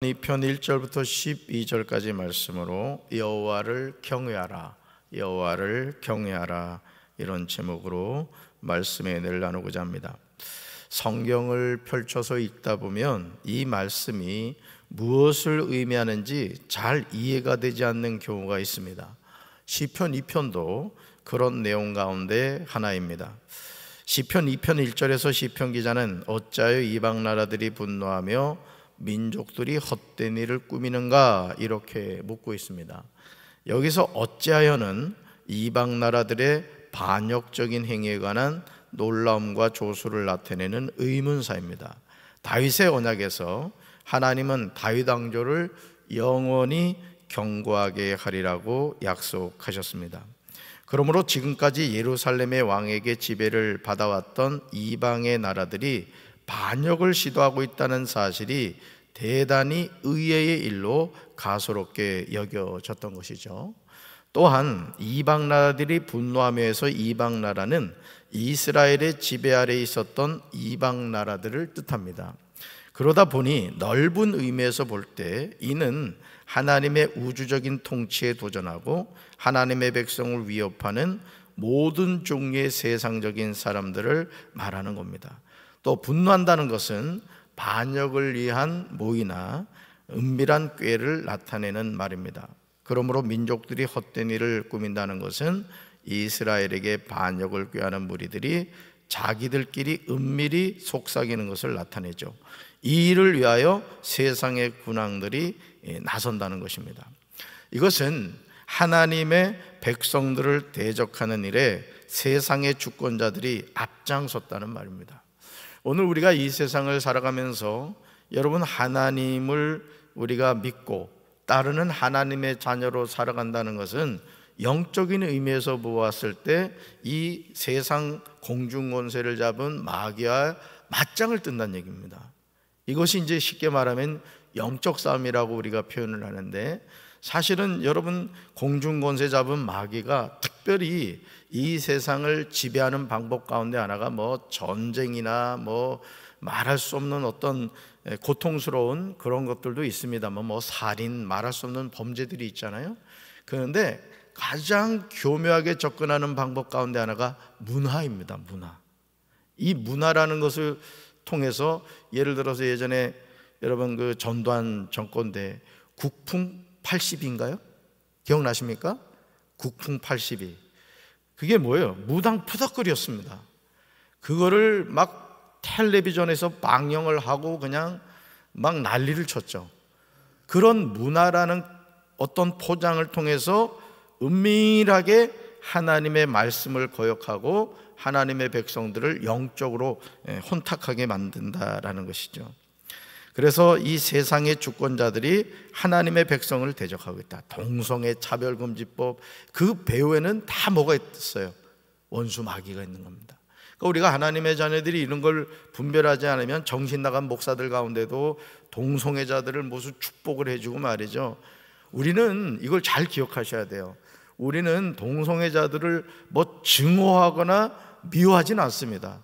이편 1절부터 12절까지 말씀으로 여호와를 경외하라 여호와를 경외하라 이런 제목으로 말씀의 내를 나누고자 합니다. 성경을 펼쳐서 읽다 보면 이 말씀이 무엇을 의미하는지 잘 이해가 되지 않는 경우가 있습니다. 시편 2편도 그런 내용 가운데 하나입니다. 시편 2편 1절에서 시편 기자는 어짜여 이방 나라들이 분노하며 민족들이 헛된 일을 꾸미는가 이렇게 묻고 있습니다. 여기서 어찌하여는 이방 나라들의 반역적인 행위에 관한 놀라움과 조수를 나타내는 의문사입니다. 다윗의 언약에서 하나님은 다윗 왕조를 영원히 경고하게 하리라고 약속하셨습니다. 그러므로 지금까지 예루살렘의 왕에게 지배를 받아왔던 이방의 나라들이 반역을 시도하고 있다는 사실이 대단히 의외의 일로 가소롭게 여겨졌던 것이죠. 또한 이방 나라들이 분노하면서 이방 나라는 이스라엘의 지배 아래 있었던 이방 나라들을 뜻합니다. 그러다 보니 넓은 의미에서 볼 때 이는 하나님의 우주적인 통치에 도전하고 하나님의 백성을 위협하는 모든 종류의 세상적인 사람들을 말하는 겁니다. 또 분노한다는 것은 반역을 위한 모의나 은밀한 꾀를 나타내는 말입니다. 그러므로 민족들이 헛된 일을 꾸민다는 것은 이스라엘에게 반역을 꾀하는 무리들이 자기들끼리 은밀히 속삭이는 것을 나타내죠. 이 일을 위하여 세상의 군왕들이 예, 나선다는 것입니다. 이것은 하나님의 백성들을 대적하는 일에 세상의 주권자들이 앞장섰다는 말입니다. 오늘 우리가 이 세상을 살아가면서 여러분 하나님을 우리가 믿고 따르는 하나님의 자녀로 살아간다는 것은 영적인 의미에서 보았을 때 이 세상 공중 권세를 잡은 마귀와 맞짱을 뜬다는 얘기입니다. 이것이 이제 쉽게 말하면 영적 싸움이라고 우리가 표현을 하는데 사실은 여러분 공중권세 잡은 마귀가 특별히 이 세상을 지배하는 방법 가운데 하나가 뭐 전쟁이나 뭐 말할 수 없는 어떤 고통스러운 그런 것들도 있습니다만 뭐, 뭐 살인 말할 수 없는 범죄들이 있잖아요. 그런데 가장 교묘하게 접근하는 방법 가운데 하나가 문화입니다. 문화. 이 문화라는 것을 통해서 예를 들어서 예전에 여러분 그 전두환 정권 때 국풍 80인가요? 기억나십니까? 국풍 82. 그게 뭐예요? 무당 푸덕거리였습니다. 그거를 막 텔레비전에서 방영을 하고 그냥 막 난리를 쳤죠. 그런 문화라는 어떤 포장을 통해서 은밀하게 하나님의 말씀을 거역하고 하나님의 백성들을 영적으로 예, 혼탁하게 만든다라는 것이죠. 그래서 이 세상의 주권자들이 하나님의 백성을 대적하고 있다. 동성애 차별금지법 그 배후에는 다 뭐가 있어요? 원수 마귀가 있는 겁니다. 그러니까 우리가 하나님의 자녀들이 이런 걸 분별하지 않으면 정신 나간 목사들 가운데도 동성애자들을 모두 축복을 해주고 말이죠. 우리는 이걸 잘 기억하셔야 돼요. 우리는 동성애자들을 뭐 증오하거나 미워하진 않습니다.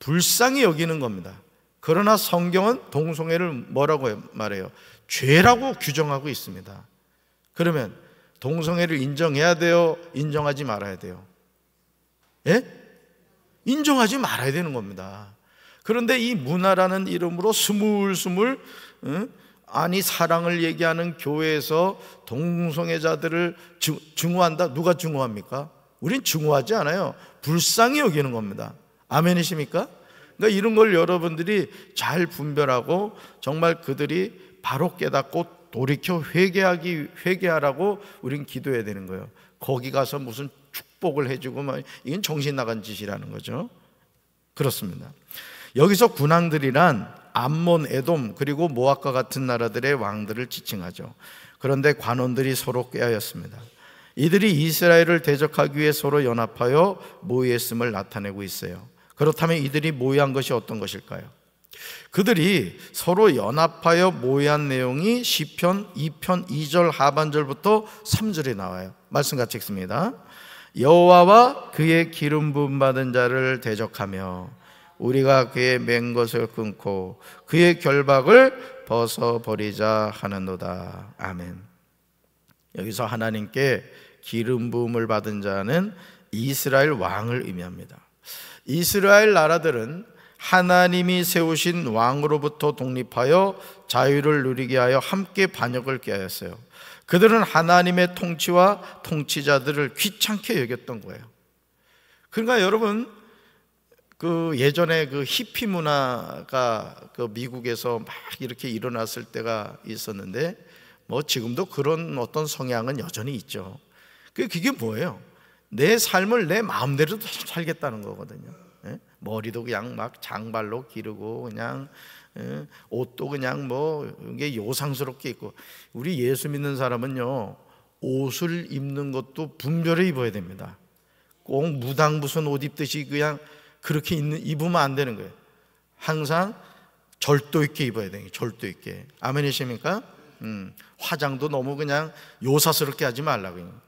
불쌍히 여기는 겁니다. 그러나 성경은 동성애를 뭐라고 말해요? 죄라고 규정하고 있습니다. 그러면 동성애를 인정해야 돼요? 인정하지 말아야 돼요? 예? 인정하지 말아야 되는 겁니다. 그런데 이 문화라는 이름으로 스물스물 응? 아니 사랑을 얘기하는 교회에서 동성애자들을 증오한다? 누가 증오합니까? 우린 증오하지 않아요. 불쌍히 여기는 겁니다. 아멘이십니까? 그러니까 이런 걸 여러분들이 잘 분별하고 정말 그들이 바로 깨닫고 돌이켜 회개하기 회개하라고 우린 기도해야 되는 거예요. 거기 가서 무슨 축복을 해주고 막 이건 정신 나간 짓이라는 거죠. 그렇습니다. 여기서 군왕들이란 암몬, 에돔 그리고 모압과 같은 나라들의 왕들을 지칭하죠. 그런데 관원들이 서로 꾀하였습니다. 이들이 이스라엘을 대적하기 위해 서로 연합하여 모의했음을 나타내고 있어요. 그렇다면 이들이 모의한 것이 어떤 것일까요? 그들이 서로 연합하여 모의한 내용이 시편 2편 2절 하반절부터 3절에 나와요. 말씀 같이 읽습니다. 여호와와 그의 기름 부음 받은 자를 대적하며 우리가 그의 맹것을 끊고 그의 결박을 벗어 버리자 하는도다. 아멘. 여기서 하나님께 기름 부음을 받은 자는 이스라엘 왕을 의미합니다. 이스라엘 나라들은 하나님이 세우신 왕으로부터 독립하여 자유를 누리게 하여 함께 반역을 깨하였어요. 그들은 하나님의 통치와 통치자들을 귀찮게 여겼던 거예요. 그러니까 여러분 그 예전에 그 히피 문화가 그 미국에서 막 이렇게 일어났을 때가 있었는데 뭐 지금도 그런 어떤 성향은 여전히 있죠. 그게 뭐예요? 내 삶을 내 마음대로 살겠다는 거거든요. 예? 머리도 그냥 막 장발로 기르고 그냥 예? 옷도 그냥 뭐 이게 요상스럽게 입고 우리 예수 믿는 사람은요 옷을 입는 것도 분별해 입어야 됩니다. 꼭 무당무선 옷 입듯이 그냥 그렇게 입으면 안 되는 거예요. 항상 절도 있게 입어야 돼요. 절도 있게. 아멘이십니까? 음, 화장도 너무 그냥 요사스럽게 하지 말라고요.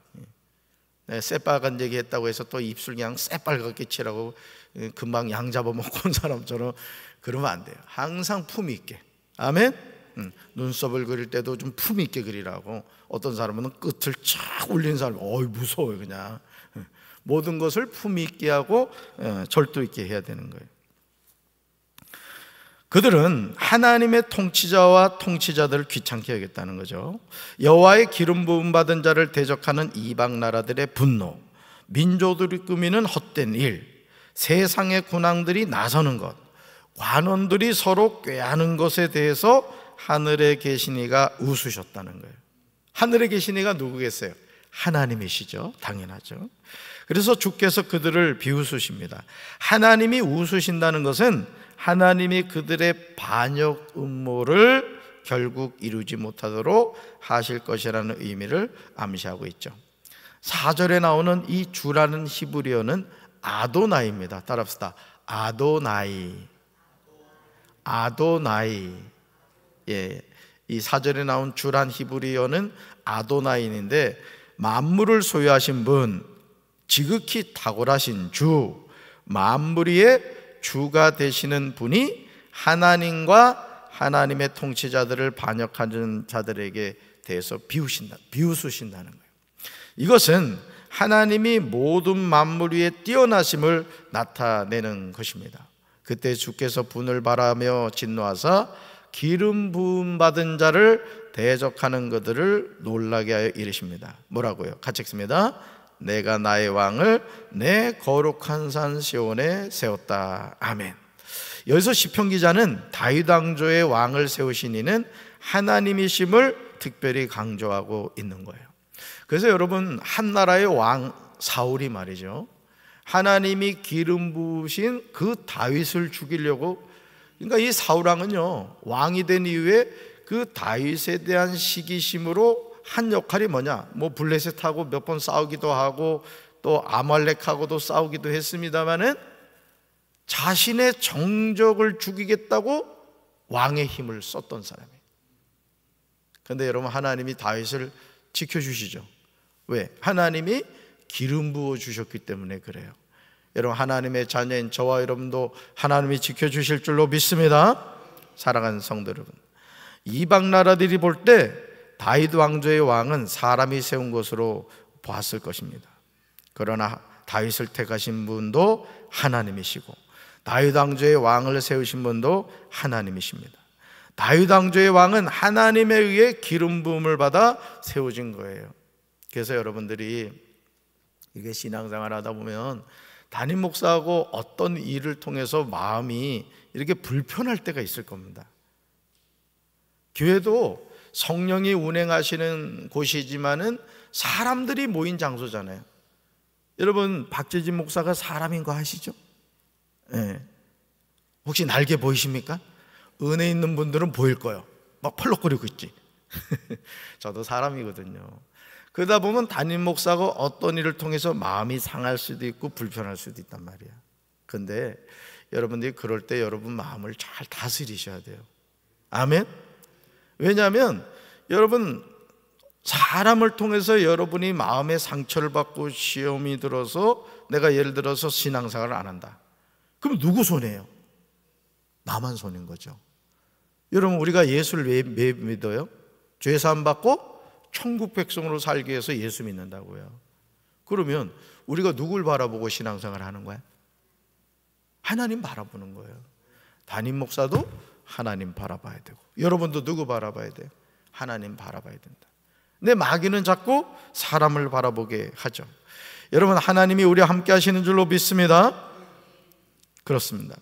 네, 새빨간 얘기 했다고 해서 또 입술 그냥 새빨갛게 칠하고 예, 금방 양 잡아먹고 온 사람처럼 그러면 안 돼요. 항상 품 있게. 아멘. 음, 눈썹을 그릴 때도 좀품 있게 그리라고. 어떤 사람은 끝을 쫙 올리는 사람이 어이 무서워요 그냥. 예, 모든 것을 품 있게 하고 예, 절도 있게 해야 되는 거예요. 그들은 하나님의 통치자와 통치자들을 귀찮게 여겼다는 거죠. 여호와의 기름 부음 받은 자를 대적하는 이방 나라들의 분노, 민족들이 꾸미는 헛된 일, 세상의 군왕들이 나서는 것, 관원들이 서로 꾀하는 것에 대해서 하늘에 계신 이가 웃으셨다는 거예요. 하늘에 계신 이가 누구겠어요? 하나님이시죠. 당연하죠. 그래서 주께서 그들을 비웃으십니다. 하나님이 웃으신다는 것은 하나님이 그들의 반역 음모를 결국 이루지 못하도록 하실 것이라는 의미를 암시하고 있죠. 4절에 나오는 이 주라는 히브리어는 아도나입니다. 따라 합시다. 아도나이. 아도나이. 예. 이 4절에 나온 주란 히브리어는 아도나인인데 만물을 소유하신 분, 지극히 탁월하신 주, 만물의 주가 되시는 분이 하나님과 하나님의 통치자들을 반역하는 자들에게 대해서 비우신다, 비웃으신다는 거예요. 이것은 하나님이 모든 만물 위에 뛰어나심을 나타내는 것입니다. 그때 주께서 분을 바라며 진노하사 기름 부음 받은 자를 대적하는 것들을 놀라게 하여 이르십니다. 뭐라고요? 같이 읽습니다. 내가 나의 왕을 내 거룩한 산 시온에 세웠다. 아멘. 여기서 시편 기자는 다윗 왕조의 왕을 세우신 이는 하나님이심을 특별히 강조하고 있는 거예요. 그래서 여러분 한 나라의 왕 사울이 말이죠. 하나님이 기름 부으신 그 다윗을 죽이려고 그러니까 이 사울 왕은요. 왕이 된 이후에 그 다윗에 대한 시기심으로 한 역할이 뭐냐? 뭐 블레셋하고 몇 번 싸우기도 하고 또 아말렉하고도 싸우기도 했습니다마는 자신의 정적을 죽이겠다고 왕의 힘을 썼던 사람이에요. 그런데 여러분 하나님이 다윗을 지켜 주시죠. 왜? 하나님이 기름 부어 주셨기 때문에 그래요. 여러분 하나님의 자녀인 저와 여러분도 하나님이 지켜 주실 줄로 믿습니다. 사랑하는 성도 여러분. 이방 나라들이 볼때 다윗 왕조의 왕은 사람이 세운 것으로 보았을 것입니다. 그러나 다윗을 택하신 분도 하나님이시고 다윗 왕조의 왕을 세우신 분도 하나님이십니다. 다윗 왕조의 왕은 하나님에 의해 기름 부음을 받아 세워진 거예요. 그래서 여러분들이 이게 신앙생활 하다 보면 담임 목사하고 어떤 일을 통해서 마음이 이렇게 불편할 때가 있을 겁니다. 교회도 성령이 운행하시는 곳이지만은 사람들이 모인 장소잖아요. 여러분 박재진 목사가 사람인 거 아시죠? 네. 혹시 날개 보이십니까? 은혜 있는 분들은 보일 거예요. 막 펄럭거리고 있지. 저도 사람이거든요. 그러다 보면 담임 목사가 어떤 일을 통해서 마음이 상할 수도 있고 불편할 수도 있단 말이야. 근데 여러분들이 그럴 때 여러분 마음을 잘 다스리셔야 돼요. 아멘. 왜냐하면 여러분 사람을 통해서 여러분이 마음의 상처를 받고 시험이 들어서 내가 예를 들어서 신앙생활을 안 한다. 그럼 누구 손해요 나만 손인 거죠. 여러분 우리가 예수를 왜, 왜 믿어요? 죄 사함 받고 천국 백성으로 살기 위해서 예수 믿는다고요. 그러면 우리가 누굴 바라보고 신앙생활 을 하는 거야? 하나님 바라보는 거예요. 담임 목사도 하나님 바라봐야 되고 여러분도 누구 바라봐야 돼요? 하나님 바라봐야 된다. 근데 마귀는 자꾸 사람을 바라보게 하죠. 여러분 하나님이 우리와 함께 하시는 줄로 믿습니다. 그렇습니다.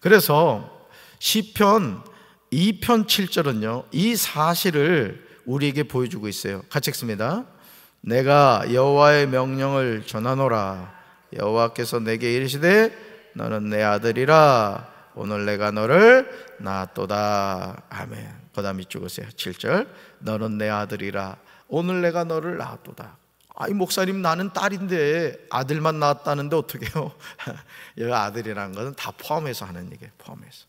그래서 시편 2편 7절은요. 이 사실을 우리에게 보여주고 있어요. 같이 읽습니다. 내가 여호와의 명령을 전하노라. 여호와께서 내게 이르시되 너는 내 아들이라 오늘 내가 너를 낳았도다. 아멘. 그 다음 이쪽 오세요. 7절. 너는 내 아들이라. 오늘 내가 너를 낳았도다. 아이 목사님 나는 딸인데 아들만 낳았다는데 어떻게요? 여기 아들이라는 것은 다 포함해서 하는 얘기예요. 포함해서.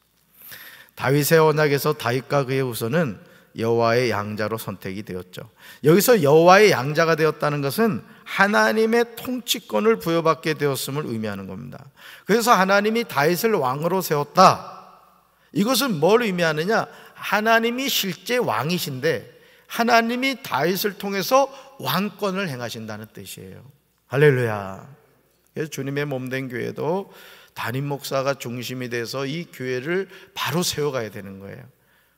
다윗의 언약에서 다윗과 그의 후손은 여호와의 양자로 선택이 되었죠. 여기서 여호와의 양자가 되었다는 것은 하나님의 통치권을 부여받게 되었음을 의미하는 겁니다. 그래서 하나님이 다윗을 왕으로 세웠다. 이것은 뭘 의미하느냐? 하나님이 실제 왕이신데 하나님이 다윗을 통해서 왕권을 행하신다는 뜻이에요. 할렐루야. 그래서 주님의 몸된 교회도 담임 목사가 중심이 돼서 이 교회를 바로 세워가야 되는 거예요.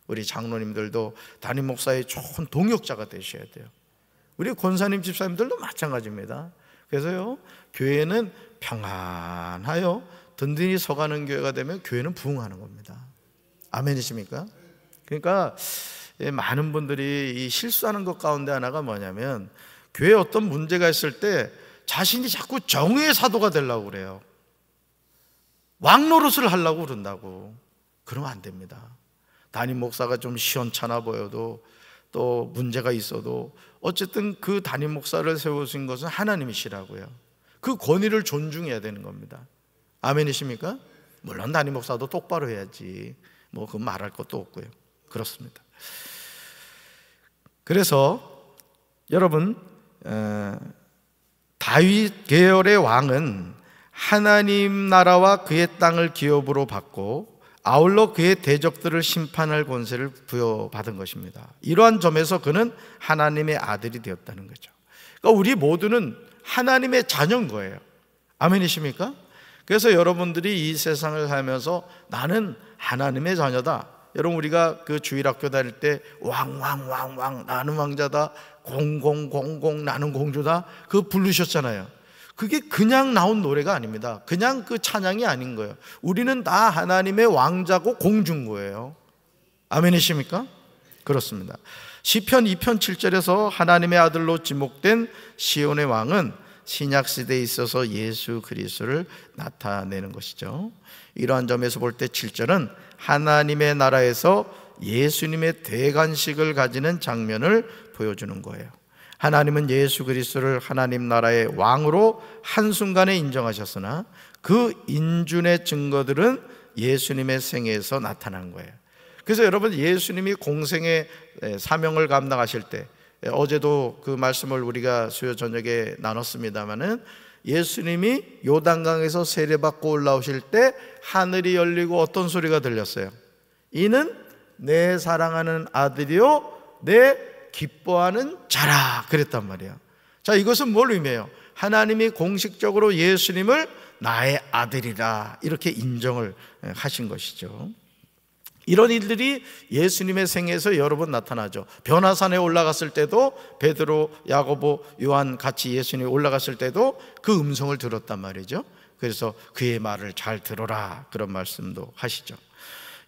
우리 장로님들도 담임 목사의 좋은 동역자가 되셔야 돼요. 우리 권사님 집사님들도 마찬가지입니다. 그래서요, 교회는 평안하여 든든히 서가는 교회가 되면 교회는 부흥하는 겁니다. 아멘이십니까? 그러니까 예, 많은 분들이 실수하는 것 가운데 하나가 뭐냐면 교회 어떤 문제가 있을 때 자신이 자꾸 정의의 사도가 되려고 그래요. 왕노릇을 하려고 그런다고. 그러면 안 됩니다. 담임 목사가 좀 시원찮아 보여도 또 문제가 있어도 어쨌든 그 담임 목사를 세우신 것은 하나님이시라고요. 그 권위를 존중해야 되는 겁니다. 아멘이십니까? 물론 담임 목사도 똑바로 해야지. 뭐 그 말할 것도 없고요. 그렇습니다. 그래서 여러분 다윗 계열의 왕은 하나님 나라와 그의 땅을 기업으로 받고 아울러 그의 대적들을 심판할 권세를 부여받은 것입니다. 이러한 점에서 그는 하나님의 아들이 되었다는 거죠. 그러니까 우리 모두는 하나님의 자녀인 거예요. 아멘이십니까? 그래서 여러분들이 이 세상을 살면서 나는 하나님의 자녀다. 여러분 우리가 그 주일학교 다닐 때 왕왕왕왕 나는 왕자다. 공공공공 나는 공주다. 그 부르셨잖아요. 그게 그냥 나온 노래가 아닙니다. 그냥 그 찬양이 아닌 거예요. 우리는 다 하나님의 왕자고 공준 거예요. 아멘이십니까? 그렇습니다. 시편 2편 7절에서 하나님의 아들로 지목된 시온의 왕은 신약 시대에 있어서 예수 그리스도를 나타내는 것이죠. 이러한 점에서 볼 때 7절은 하나님의 나라에서 예수님의 대관식을 가지는 장면을 보여주는 거예요. 하나님은 예수 그리스도를 하나님 나라의 왕으로 한순간에 인정하셨으나 그 인준의 증거들은 예수님의 생애에서 나타난 거예요. 그래서 여러분 예수님이 공생의 사명을 감당하실 때 어제도 그 말씀을 우리가 수요 저녁에 나눴습니다마는 예수님이 요단강에서 세례받고 올라오실 때 하늘이 열리고 어떤 소리가 들렸어요? 이는 내 사랑하는 아들이요 내 기뻐하는 자라 그랬단 말이에요. 자, 이것은 뭘 의미해요? 하나님이 공식적으로 예수님을 나의 아들이라 이렇게 인정을 예, 하신 것이죠. 이런 일들이 예수님의 생에서 여러 번 나타나죠. 변화산에 올라갔을 때도 베드로, 야고보, 요한 같이 예수님이 올라갔을 때도 그 음성을 들었단 말이죠. 그래서 그의 말을 잘 들어라 그런 말씀도 하시죠.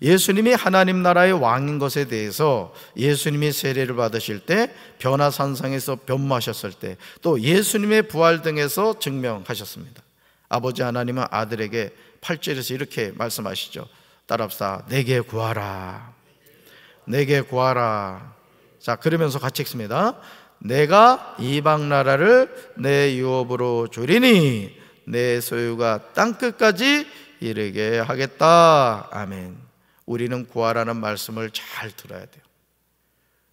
예수님이 하나님 나라의 왕인 것에 대해서 예수님이 세례를 받으실 때 변화산상에서 변모하셨을 때 또 예수님의 부활 등에서 증명하셨습니다. 아버지 하나님은 아들에게 8절에서 이렇게 말씀하시죠. 따라합 내게 구하라. 내게 구하라. 자, 그러면서 같이 읽습니다. 내가 이방 나라를 내 유업으로 줄이니 내 소유가 땅 끝까지 이르게 하겠다. 아멘. 우리는 구하라는 말씀을 잘 들어야 돼요.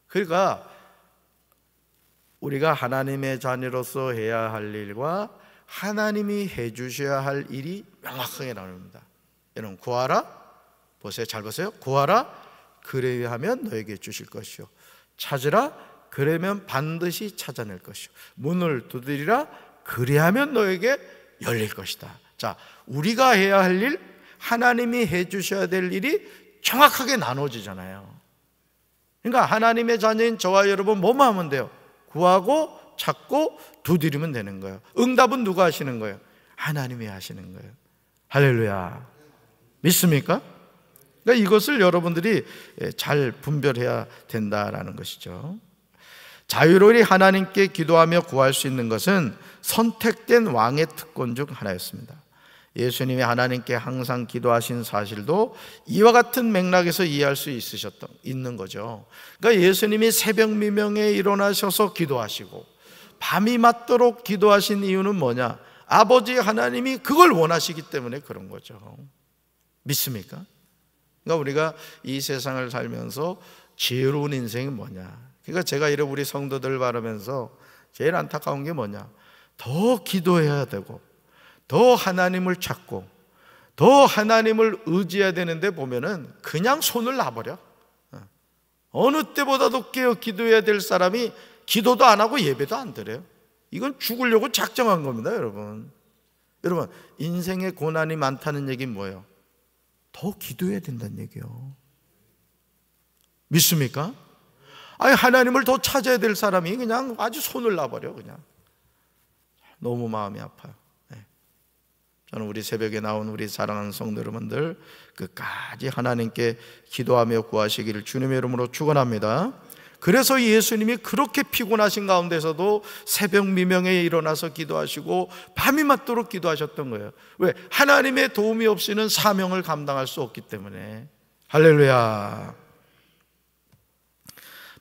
그러니까 우리가 하나님의 자녀로서 해야 할 일과 하나님이 해 주셔야 할 일이 명확하게 나옵니다. 여러분 구하라 보세요. 잘 보세요. 구하라 그래야 하면 너에게 주실 것이요. 찾으라 그러면 반드시 찾아낼 것이요. 문을 두드리라 그리하면 너에게 열릴 것이다. 자, 우리가 해야 할 일, 하나님이 해 주셔야 될 일이 정확하게 나눠지잖아요. 그러니까 하나님의 자녀인 저와 여러분 뭐만 하면 돼요? 구하고 찾고 두드리면 되는 거예요. 응답은 누가 하시는 거예요? 하나님이 하시는 거예요. 할렐루야. 믿습니까? 그러니까 이것을 여러분들이 예, 잘 분별해야 된다라는 것이죠. 자유로이 하나님께 기도하며 구할 수 있는 것은 선택된 왕의 특권 중 하나였습니다. 예수님이 하나님께 항상 기도하신 사실도 이와 같은 맥락에서 이해할 수 있으셨던 있는 거죠. 그러니까 예수님이 새벽 미명에 일어나셔서 기도하시고 밤이 맞도록 기도하신 이유는 뭐냐? 아버지 하나님이 그걸 원하시기 때문에 그런 거죠. 믿습니까? 그러니까 우리가 이 세상을 살면서 지혜로운 인생이 뭐냐? 그러니까 제가 이런 우리 성도들 바라면서 제일 안타까운 게 뭐냐? 더 기도해야 되고 더 하나님을 찾고 더 하나님을 의지해야 되는데 보면은 그냥 손을 놔버려. 어, 어느 때보다도 깨어 기도해야 될 사람이 기도도 안 하고 예배도 안 드려요. 이건 죽으려고 작정한 겁니다, 여러분. 여러분, 인생에 고난이 많다는 얘기는 뭐예요? 더 기도해야 된다는 얘기요. 믿습니까? 아니, 하나님을 더 찾아야 될 사람이 그냥 아주 손을 놔버려, 그냥. 너무 마음이 아파요. 저는 우리 새벽에 나온 우리 사랑하는 성도 여러분들 끝까지 하나님께 기도하며 구하시기를 주님의 이름으로 축원합니다. 그래서 예수님이 그렇게 피곤하신 가운데서도 새벽 미명에 일어나서 기도하시고 밤이 맞도록 기도하셨던 거예요. 왜? 하나님의 도움이 없이는 사명을 감당할 수 없기 때문에. 할렐루야.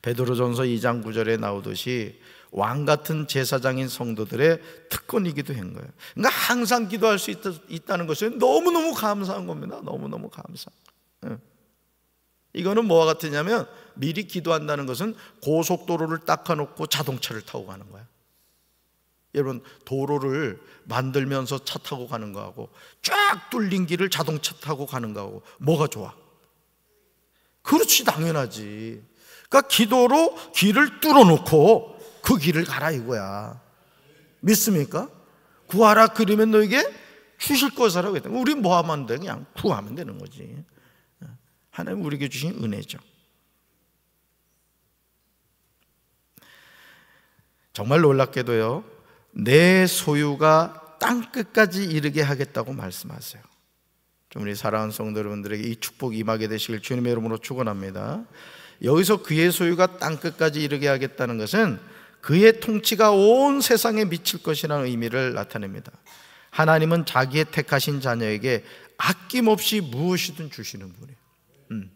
베드로전서 2장 9절에 나오듯이 왕 같은 제사장인 성도들의 특권이기도 한 거예요. 그러니까 항상 기도할 수 있, 다는 것은 너무너무 감사한 겁니다. 너무너무 감사한 예. 이거는 뭐와 같으냐면 미리 기도한다는 것은 고속도로를 닦아놓고 자동차를 타고 가는 거야. 여러분 도로를 만들면서 차 타고 가는 거하고 쫙 뚫린 길을 자동차 타고 가는 거하고 뭐가 좋아? 그렇지 당연하지. 그러니까 기도로 길을 뚫어놓고 그 길을 가라 이거야. 믿습니까? 구하라 그러면 너에게 주실 것이라고 했다. 우리 뭐 하면 돼? 그냥 구하면 되는 거지. 하나님 우리에게 주신 은혜죠. 정말 놀랍게도요. 내 소유가 땅 끝까지 이르게 하겠다고 말씀하세요. 좀 우리 사랑하는 성도 여러분들에게 이 축복 임하게 되시길 주님의 이름으로 축원합니다. 여기서 그의 소유가 땅 끝까지 이르게 하겠다는 것은 그의 통치가 온 세상에 미칠 것이라는 의미를 나타냅니다. 하나님은 자기의 택하신 자녀에게 아낌없이 무엇이든 주시는 분이에요. 음.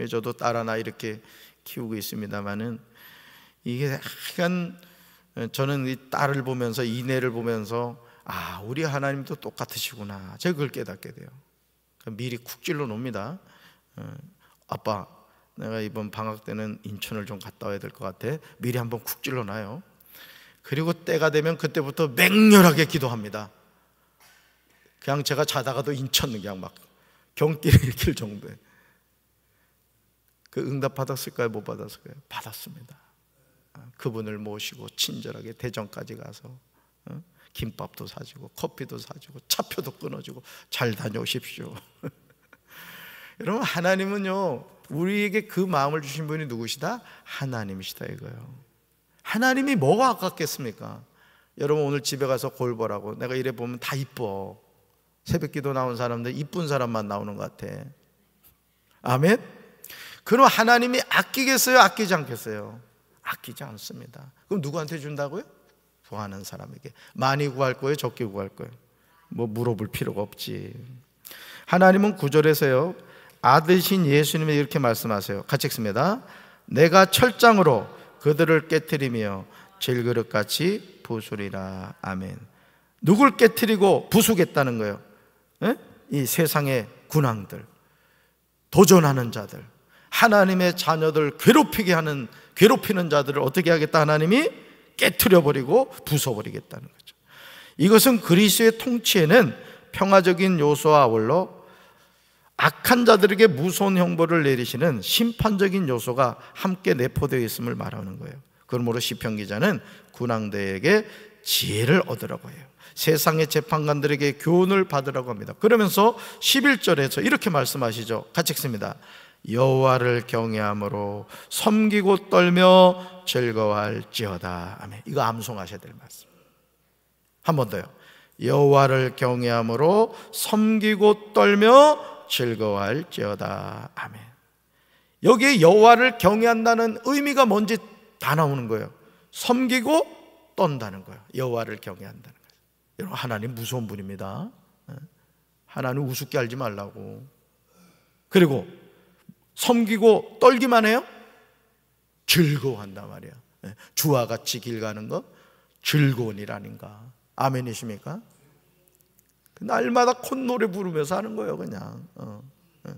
예, 저도 딸 하나 이렇게 키우고 있습니다만은 이게 약간 어, 저는 이 딸을 보면서 이내를 보면서 아 우리 하나님도 똑같으시구나 제가 그걸 깨닫게 돼요. 그러니까 미리 쿡 찔러 놓니다 어, 아빠 내가 이번 방학 때는 인천을 좀 갔다 와야 될 것 같아. 미리 한번 쿡 찔러놔요. 그리고 때가 되면 그때부터 맹렬하게 기도합니다. 그냥 제가 자다가도 인천 그냥 막 경기를 일으킬 정도에 그 응답 받았을까요? 못 받았을까요? 받았습니다. 아, 그분을 모시고 친절하게 대전까지 가서 어? 김밥도 사주고 커피도 사주고 차표도 끊어주고 잘 다녀오십시오. 여러분 하나님은요 우리에게 그 마음을 주신 분이 누구시다? 하나님이시다 이거요 하나님이 뭐가 아깝겠습니까? 여러분 오늘 집에 가서 골보라고 내가 이래 보면 다 이뻐. 새벽기도 나온 사람들 이쁜 사람만 나오는 것 같아. 아멘. 그럼 하나님이 아끼겠어요? 아끼지 않겠어요? 아끼지 않습니다. 그럼 누구한테 준다고요? 구하는 사람에게 많이 구할 거예요, 적게 구할 거예요. 뭐 물어볼 필요가 없지. 하나님은 구절에서요. 아드신 예수님이 이렇게 말씀하세요. 같이 읽습니다. 내가 철장으로 그들을 깨뜨리며 질그릇같이 부수리라. 아멘. 누굴 깨뜨리고 부수겠다는 거예요? 에? 이 세상의 군왕들, 도전하는 자들, 하나님의 자녀들 괴롭히게 하는 괴롭히는 자들을 어떻게 하겠다 하나님이 깨뜨려 버리고 부숴 버리겠다는 거죠. 이것은 그리스의 통치에는 평화적인 요소와 아울러 악한 자들에게 무서운 형벌을 내리시는 심판적인 요소가 함께 내포되어 있음을 말하는 거예요. 그러므로 시편 기자는 군왕대에게 지혜를 얻으라고 해요. 세상의 재판관들에게 교훈을 받으라고 합니다. 그러면서 11절에서 이렇게 말씀하시죠. 같이 읽습니다. 여호와를 경외함으로 섬기고 떨며 즐거워할지어다. 아멘. 이거 암송하셔야 될 말씀. 한 번 더요. 여호와를 경외함으로 섬기고 떨며 즐거워할지어다. 아멘. 여기에 여호와를 경외한다는 의미가 뭔지 다 나오는 거예요. 섬기고 떤다는 거예요. 여호와를 경외한다는 거예요. 여러분 하나님 무서운 분입니다. 예? 하나님 우습게 알지 말라고. 그리고 섬기고 떨기만 해요? 즐거워한단 말이야. 예? 주와 같이 길 가는 거 즐거운 일 아닌가. 아멘이십니까? 그 날마다 콧노래 부르면서 하는 거예요, 그냥. 어, 어.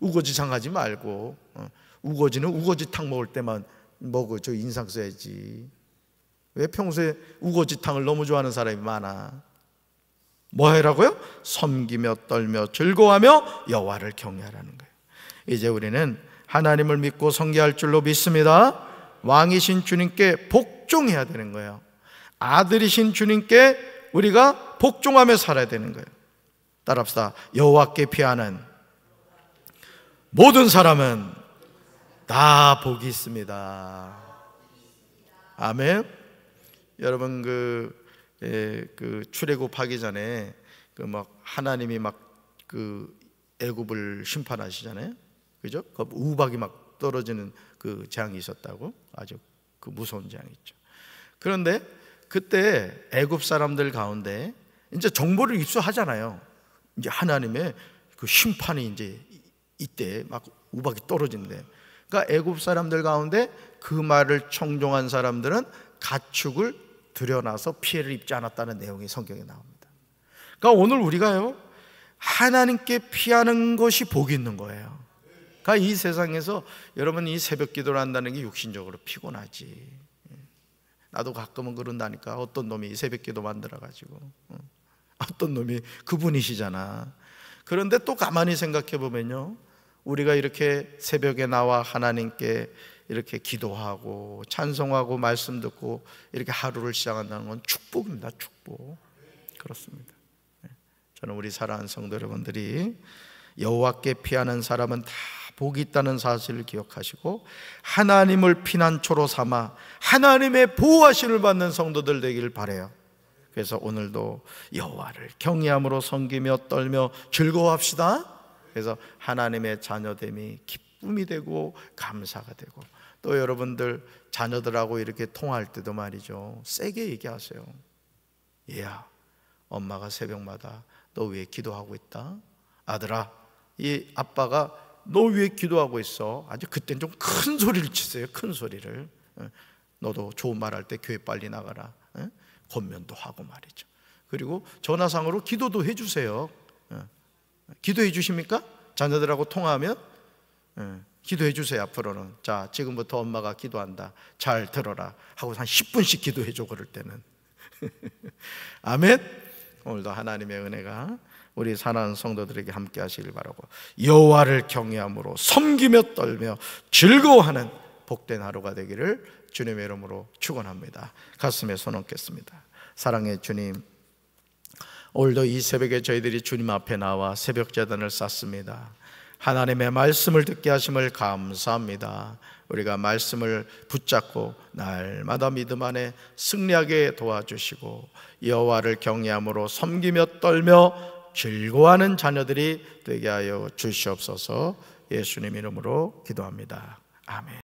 우거지장하지 말고. 어. 우거지는 우거지탕 먹을 때만 먹어. 저 인상 써야지. 왜 평소에 우거지탕을 너무 좋아하는 사람이 많아? 뭐 하라고요? 섬기며 떨며 즐거워하며 여호와를 경외하라는 거예요. 이제 우리는 하나님을 믿고 성기할 줄로 믿습니다. 왕이신 주님께 복종해야 되는 거예요. 아들이신 주님께 우리가 복종하며 살아야 되는 거예요. 따라합시다. 여호와께 피하는 모든 사람은 다 복이 있습니다. 아멘. 여러분 그, 예, 그 출애굽하기 전에 그 막 하나님이 막 그 애굽을 심판하시잖아요. 그죠? 그 우박이 막 떨어지는 그 재앙이 있었다고 아주 그 무서운 재앙이 있죠. 그런데 그때 애굽 사람들 가운데 이제 정보를 입수하잖아요. 이제 하나님의 그 심판이 이제 이때 막 우박이 떨어진대. 그러니까 애굽 사람들 가운데 그 말을 청종한 사람들은 가축을 들여놔서 피해를 입지 않았다는 내용이 성경에 나옵니다. 그러니까 오늘 우리가요 하나님께 피하는 것이 복이 있는 거예요. 그러니까 이 세상에서 여러분 이 새벽 기도를 한다는 게 육신적으로 피곤하지. 예. 나도 가끔은 그런다니까 어떤 놈이 새벽 기도 만들어 가지고. 어떤 놈이 그분이시잖아. 그런데 또 가만히 생각해 보면요. 우리가 이렇게 새벽에 나와 하나님께 이렇게 기도하고 찬송하고 말씀 듣고 이렇게 하루를 시작한다는 건 축복입니다. 축복. 그렇습니다. 네. 저는 우리 사랑하는 성도 여러분들이 여호와께 피하는 사람은 다 복이 있다는 사실을 기억하시고 하나님을 피난처로 삼아 하나님의 보호하심을 받는 성도들 되기를 바래요. 그래서 오늘도 여호와를 경외함으로 섬기며 떨며 즐거워합시다. 그래서 하나님의 자녀됨이 기쁨이 되고 감사가 되고 또 여러분들 자녀들하고 이렇게 통할 때도 말이죠. 세게 얘기하세요. 얘야, 엄마가 새벽마다 너 왜 기도하고 있다? 아들아, 이 아빠가 너 왜 기도하고 있어? 아주 그땐 좀 큰 소리를 치세요. 큰 소리를. 너도 좋은 말 할 때 교회 빨리 나가라. 권면도 하고 말이죠. 그리고 전화상으로 기도도 해주세요. 예. 기도해 주십니까? 자녀들하고 통화하면 예. 기도해 주세요 앞으로는 자 지금부터 엄마가 기도한다 잘 들어라 하고 한 10분씩 기도해 줘 그럴 때는 아멘 오늘도 하나님의 은혜가 우리 사랑하는 성도들에게 함께 하시길 바라고 여호와를 경외함으로 섬기며 떨며 즐거워하는 복된 하루가 되기를 주님의 이름으로 축원합니다. 가슴에 손 얹겠습니다. 사랑의 주님, 오늘도 이 새벽에 저희들이 주님 앞에 나와 새벽 재단을 쌓습니다. 하나님의 말씀을 듣게 하심을 감사합니다. 우리가 말씀을 붙잡고 날마다 믿음 안에 승리하게 도와주시고 여호와를 경외함으로 섬기며 떨며 즐거워하는 자녀들이 되게 하여 주시옵소서. 예수님 이름으로 기도합니다. 아멘.